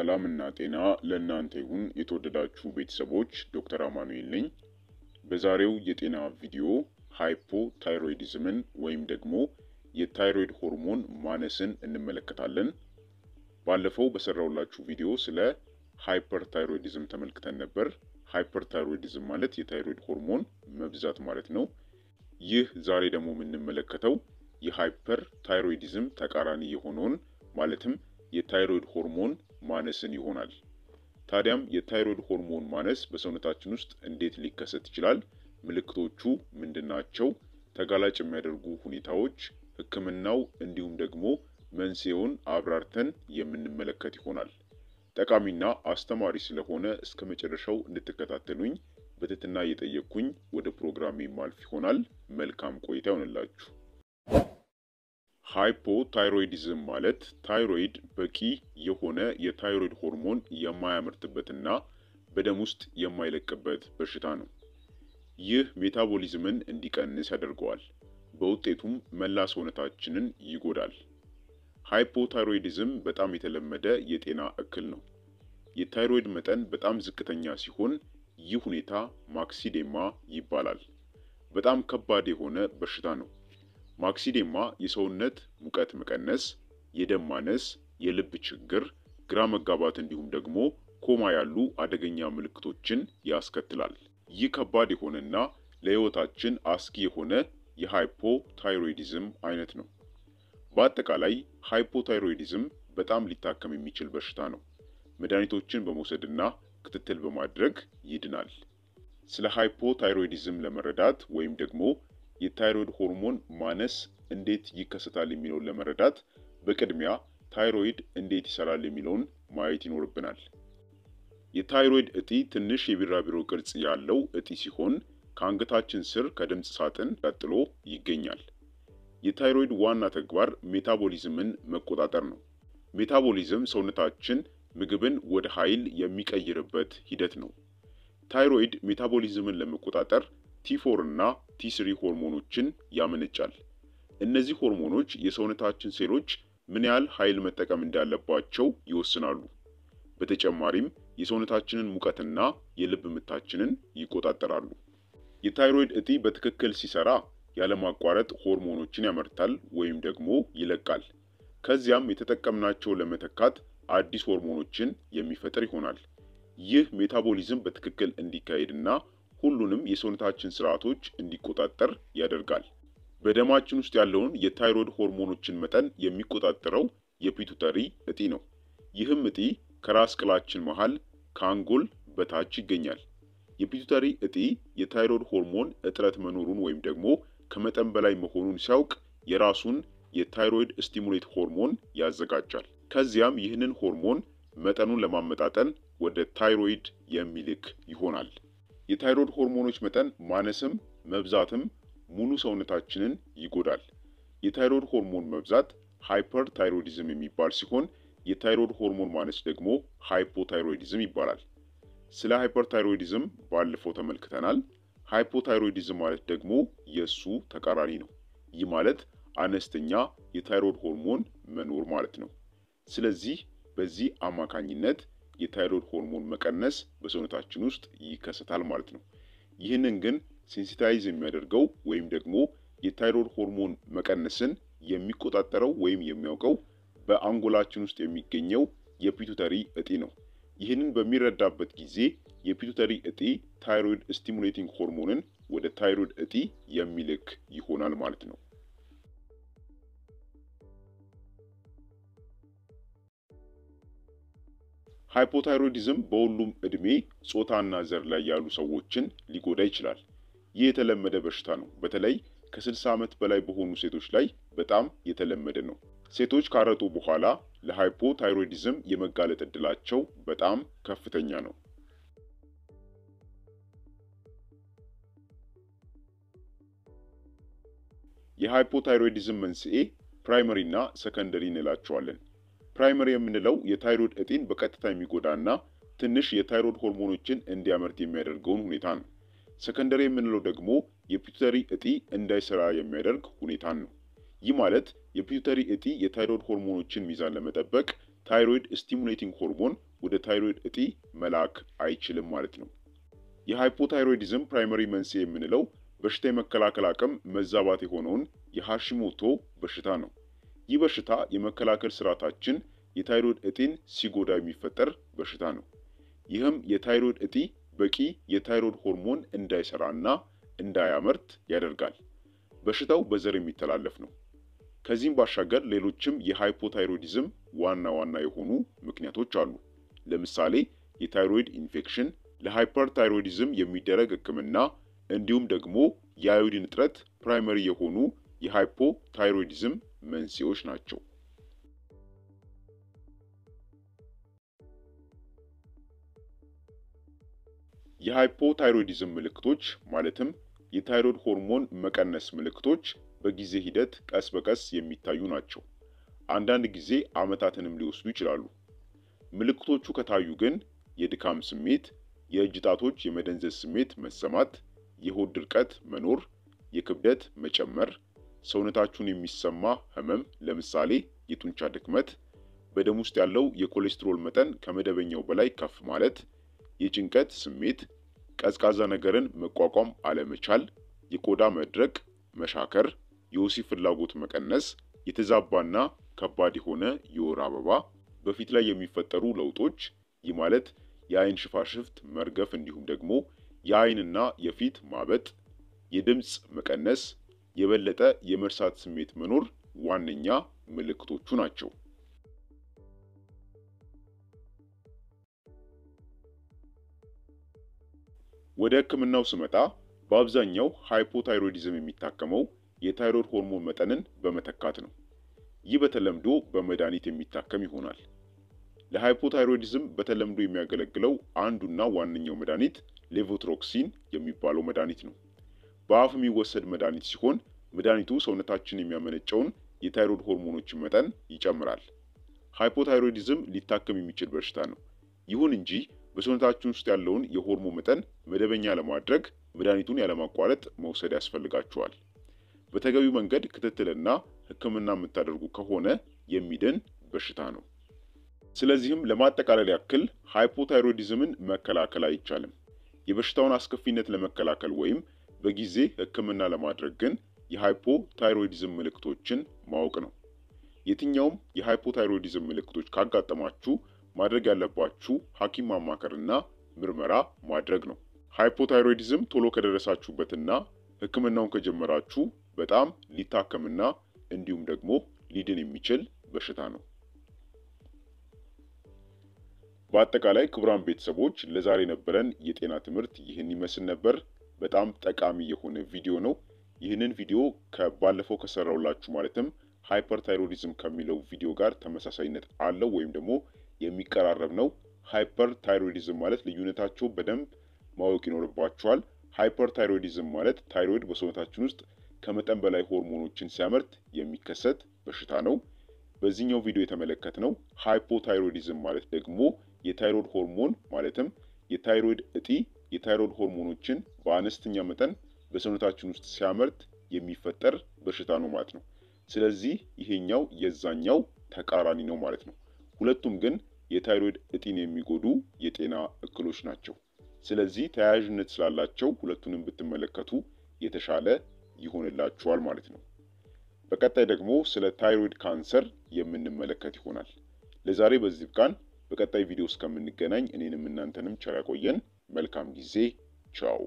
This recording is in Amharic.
እና ጤና ለእናንተ ይሁን የተወደዳችሁ ቤተሰቦች፣ ዶክተር አማኑኤል ነኝ። በዛሬው የጤና ቪዲዮ ሃይፖታይሮይዲዝምን ወይም ደግሞ የታይሮይድ ሆርሞን ማነስን እንመለከታለን። ባለፈው በሰራውላችሁ ቪዲዮ ስለ ሃይፐርታይሮይዲዝም ተመልክተን ነበር። ሃይፐርታይሮይዲዝም ማለት የታይሮይድ ሆርሞን መብዛት ማለት ነው። ይህ ዛሬ ደግሞ የምንመለከተው የሃይፐር ታይሮይዲዝም ተቃራኒ የሆነውን ማለትም የታይሮይድ ሆርሞን ማነስን ይሆናል። ታዲያም የታይሮይድ ሆርሞን ማነስ በሰውነታችን ውስጥ እንዴት ሊከሰት ይችላል? ምልክቶቹ ምንድናቸው? ተጋላጭ የሚያደርጉ ሁኔታዎች፣ ህክምናው፣ እንዲሁም ደግሞ መንስኤውን አብራርተን የምንመለከት ይሆናል። ጠቃሚና አስተማሪ ስለሆነ እስከ መጨረሻው እንድትከታተሉኝ በትህትና እየጠየቅኩኝ ወደ ፕሮግራሜ ማልፍ ይሆናል። መልካም ቆይታ ይሆንላችሁ። ሃይፖታይሮይዲዝም ማለት ታይሮይድ በቂ የሆነ የታይሮይድ ሆርሞን የማያመርትበትና በደም ውስጥ የማይለቅበት በሽታ ነው። ይህ ሜታቦሊዝምን እንዲቀንስ ያደርገዋል። በውጤቱም መላ ሰውነታችንን ይጎዳል። ሃይፖታይሮይዲዝም በጣም የተለመደ የጤና እክል ነው። የታይሮይድ መጠን በጣም ዝቅተኛ ሲሆን ይህ ሁኔታ ማክሲዴማ ይባላል። በጣም ከባድ የሆነ በሽታ ነው። ማክሲዴማ የሰውነት ሙቀት መቀነስ፣ የደም ማነስ፣ የልብ ችግር፣ ግራ መጋባት እንዲሁም ደግሞ ኮማ ያሉ አደገኛ ምልክቶችን ያስከትላል። ይህ ከባድ የሆነና ለህይወታችን አስጊ የሆነ የሃይፖታይሮይዲዝም አይነት ነው። በአጠቃላይ ሃይፖታይሮይዲዝም በጣም ሊታከም የሚችል በሽታ ነው። መድኃኒቶችን በመውሰድና ክትትል በማድረግ ይድናል። ስለ ሃይፖታይሮይዲዝም ለመረዳት ወይም ደግሞ የታይሮይድ ሆርሞን ማነስ እንዴት ይከሰታል የሚለውን ለመረዳት በቅድሚያ ታይሮይድ እንዴት ይሰራል የሚለውን ማየት ይኖርብናል። የታይሮይድ እጢ ትንሽ የቢራቢሮ ቅርጽ ያለው እጢ ሲሆን ከአንገታችን ስር ከድምፅ ሳጥን ቀጥሎ ይገኛል። የታይሮይድ ዋና ተግባር ሜታቦሊዝምን መቆጣጠር ነው። ሜታቦሊዝም ሰውነታችን ምግብን ወደ ኃይል የሚቀይርበት ሂደት ነው። ታይሮይድ ሜታቦሊዝምን ለመቆጣጠር ቲ4 እና ቲ3 ሆርሞኖችን ያመነጫል። እነዚህ ሆርሞኖች የሰውነታችን ሴሎች ምን ያህል ኃይል መጠቀም እንዳለባቸው ይወስናሉ። በተጨማሪም የሰውነታችንን ሙቀትና የልብ ምታችንን ይቆጣጠራሉ። የታይሮይድ እጢ በትክክል ሲሰራ ያለማቋረጥ ሆርሞኖችን ያመርታል ወይም ደግሞ ይለቃል። ከዚያም የተጠቀምናቸው ለመተካት አዲስ ሆርሞኖችን የሚፈጥር ይሆናል። ይህ ሜታቦሊዝም በትክክል እንዲካሄድና ሁሉንም የሰውነታችን ስርዓቶች እንዲቆጣጠር ያደርጋል። በደማችን ውስጥ ያለውን የታይሮይድ ሆርሞኖችን መጠን የሚቆጣጠረው የፒቱተሪ እጢ ነው። ይህም እጢ ከራስ ቅላችን መሃል ከአንጎል በታች ይገኛል። የፒቱተሪ እጢ የታይሮይድ ሆርሞን እጥረት መኖሩን ወይም ደግሞ ከመጠን በላይ መሆኑን ሲያውቅ የራሱን የታይሮይድ ስቲሙሌት ሆርሞን ያዘጋጃል። ከዚያም ይህንን ሆርሞን መጠኑን ለማመጣጠን ወደ ታይሮይድ የሚልክ ይሆናል። የታይሮድ ሆርሞኖች መጠን ማነስም መብዛትም ሙሉ ሰውነታችንን ይጎዳል። የታይሮድ ሆርሞን መብዛት ሃይፐር ታይሮዲዝም የሚባል ሲሆን የታይሮድ ሆርሞን ማነስ ደግሞ ሃይፖታይሮዲዝም ይባላል። ስለ ሃይፐር ታይሮዲዝም ባለፈው ተመልክተናል። ሃይፖታይሮዲዝም ማለት ደግሞ የእሱ ተቃራኒ ነው። ይህ ማለት አነስተኛ የታይሮድ ሆርሞን መኖር ማለት ነው። ስለዚህ በዚህ አማካኝነት የታይሮድ ሆርሞን መቀነስ በሰውነታችን ውስጥ ይከሰታል ማለት ነው። ይህንን ግን ሴንሲታይዝ የሚያደርገው ወይም ደግሞ የታይሮድ ሆርሞን መቀነስን የሚቆጣጠረው ወይም የሚያውቀው በአንጎላችን ውስጥ የሚገኘው የፒቱተሪ እጢ ነው። ይህንን በሚረዳበት ጊዜ የፒቱተሪ እጢ ታይሮይድ ስቲሙሌቲንግ ሆርሞንን ወደ ታይሮይድ እጢ የሚልክ ይሆናል ማለት ነው። ሃይፖታይሮዲዝም በሁሉም እድሜ፣ ጾታና ዘር ላይ ያሉ ሰዎችን ሊጎዳ ይችላል። ይህ የተለመደ በሽታ ነው። በተለይ ከ60 ዓመት በላይ በሆኑ ሴቶች ላይ በጣም የተለመደ ነው። ሴቶች ካረጡ በኋላ ለሃይፖታይሮዲዝም የመጋለጥ እድላቸው በጣም ከፍተኛ ነው። የሃይፖታይሮዲዝም መንስኤ ፕራይመሪ እና ሰከንደሪ እንላቸዋለን። ፕራይመሪ የምንለው የታይሮድ እጢን በቀጥታ የሚጎዳና ትንሽ የታይሮድ ሆርሞኖችን እንዲያመርት የሚያደርገውን ሁኔታ ነው። ሰከንደሪ የምንለው ደግሞ የፒቱተሪ እጢ እንዳይሰራ የሚያደርግ ሁኔታን ነው። ይህ ማለት የፒቱተሪ እጢ የታይሮድ ሆርሞኖችን ሚዛን ለመጠበቅ ታይሮይድ ስቲሙሌቲንግ ሆርሞን ወደ ታይሮይድ እጢ መላክ አይችልም ማለት ነው። የሃይፖታይሮይዲዝም ፕራይመሪ መንስኤ የምንለው በሽታ የመከላከል አቅም መዛባት የሆነውን የሃሺሞቶ በሽታ ነው። ይህ በሽታ የመከላከል ስርዓታችን የታይሮድ እጢን ሲጎዳ የሚፈጠር በሽታ ነው። ይህም የታይሮድ እጢ በቂ የታይሮድ ሆርሞን እንዳይሰራና እንዳያመርት ያደርጋል። በሽታው በዘር የሚተላለፍ ነው። ከዚህም ባሻገር ሌሎችም የሃይፖታይሮዲዝም ዋና ዋና የሆኑ ምክንያቶች አሉ። ለምሳሌ የታይሮይድ ኢንፌክሽን፣ ለሃይፐርታይሮይዲዝም የሚደረግ ህክምና እንዲሁም ደግሞ የአዮዲን እጥረት ፕራይመሪ የሆኑ የሃይፖታይሮይዲዝም መንስኤዎች ናቸው። የሃይፖታይሮይዲዝም ምልክቶች ማለትም የታይሮይድ ሆርሞን መቀነስ ምልክቶች በጊዜ ሂደት ቀስ በቀስ የሚታዩ ናቸው። አንዳንድ ጊዜ ዓመታትንም ሊወስዱ ይችላሉ። ምልክቶቹ ከታዩ ግን የድካም ስሜት፣ የእጅ ጣቶች የመደንዘዝ ስሜት መሰማት፣ የሆድ ድርቀት መኖር፣ የክብደት መጨመር ሰውነታችሁን የሚሰማ ህመም ለምሳሌ የጡንቻ ድክመት፣ በደም ውስጥ ያለው የኮሌስትሮል መጠን ከመደበኛው በላይ ከፍ ማለት፣ የጭንቀት ስሜት፣ ቀዝቃዛ ነገርን መቋቋም አለመቻል፣ የቆዳ መድረቅ፣ መሻከር፣ የወሲብ ፍላጎት መቀነስ፣ የተዛባና ከባድ የሆነ የወር አበባ፣ በፊት ላይ የሚፈጠሩ ለውጦች ይህ ማለት የአይን ሽፋሽፍት መርገፍ፣ እንዲሁም ደግሞ የአይንና የፊት ማበጥ፣ የድምፅ መቀነስ የበለጠ የመርሳት ስሜት መኖር ዋነኛ ምልክቶቹ ናቸው። ወደ ህክምናው ስመጣ በአብዛኛው ሃይፖታይሮይዲዝም የሚታከመው የታይሮይድ ሆርሞን መጠንን በመተካት ነው። ይህ በተለምዶ በመድኃኒት የሚታከም ይሆናል። ለሃይፖታይሮይዲዝም በተለምዶ የሚያገለግለው አንዱና ዋነኛው መድኃኒት ሌቮትሮክሲን የሚባለው መድኃኒት ነው። በአፍ የሚወሰድ መድኃኒት ሲሆን መድኃኒቱ ሰውነታችን የሚያመነጨውን የታይሮይድ ሆርሞኖችን መጠን ይጨምራል። ሃይፖታይሮይዲዝም ሊታከም የሚችል በሽታ ነው። ይሁን እንጂ በሰውነታችን ውስጥ ያለውን የሆርሞን መጠን መደበኛ ለማድረግ መድኃኒቱን ያለማቋረጥ መውሰድ ያስፈልጋቸዋል። በተገቢው መንገድ ክትትልና ሕክምና የምታደርጉ ከሆነ የሚድን በሽታ ነው። ስለዚህም ለማጠቃለል ያክል ሃይፖታይሮይዲዝምን መከላከል አይቻልም። የበሽታውን አስከፊነት ለመከላከል ወይም በጊዜ ህክምና ለማድረግ ግን የሃይፖታይሮይዲዝም ምልክቶችን ማወቅ ነው። የትኛውም የሃይፖታይሮይዲዝም ምልክቶች ካጋጠማችሁ ማድረግ ያለባችሁ ሐኪም ማማከርና ምርመራ ማድረግ ነው። ሃይፖታይሮይዲዝም ቶሎ ከደረሳችሁበትና ህክምናውን ከጀመራችሁ በጣም ሊታከምና እንዲሁም ደግሞ ሊድን የሚችል በሽታ ነው። በአጠቃላይ ክቡራን ቤተሰቦች ለዛሬ ነበረን የጤና ትምህርት ይህን ይመስል ነበር። በጣም ጠቃሚ የሆነ ቪዲዮ ነው። ይህንን ቪዲዮ ከባለፈው ከሰራውላችሁ ማለትም ሃይፐርታይሮዲዝም ከሚለው ቪዲዮ ጋር ተመሳሳይነት አለው ወይም ደግሞ የሚቀራረብ ነው። ሃይፐርታይሮዲዝም ማለት ልዩነታቸው በደንብ ማወቅ ይኖርባቸዋል። ሃይፐርታይሮዲዝም ማለት ታይሮይድ በሰውነታችን ውስጥ ከመጠን በላይ ሆርሞኖችን ሲያመርት የሚከሰት በሽታ ነው። በዚህኛው ቪዲዮ የተመለከት ነው። ሃይፖታይሮዲዝም ማለት ደግሞ የታይሮይድ ሆርሞን ማለትም የታይሮይድ እጢ የታይሮድ ሆርሞኖችን በአነስተኛ መጠን በሰውነታችን ውስጥ ሲያመርት የሚፈጠር በሽታ ነው ማለት ነው። ስለዚህ ይሄኛው የዛኛው ተቃራኒ ነው ማለት ነው። ሁለቱም ግን የታይሮይድ እጢን የሚጎዱ የጤና እክሎች ናቸው። ስለዚህ ተያያዥነት ስላላቸው ሁለቱንም ብትመለከቱ የተሻለ ይሆንላችኋል ማለት ነው። በቀጣይ ደግሞ ስለ ታይሮይድ ካንሰር የምንመለከት ይሆናል። ለዛሬ በዚህ ብቃን። በቀጣይ ቪዲዮ እስከምንገናኝ እኔንም እናንተንም ቸር ያቆየን። መልካም ጊዜ። ቻው